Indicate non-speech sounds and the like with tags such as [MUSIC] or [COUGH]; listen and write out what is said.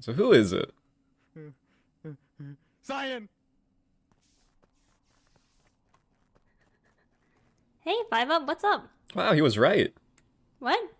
So who is it? Zion! [LAUGHS] Hey, Five Up, what's up? Wow, he was right. What?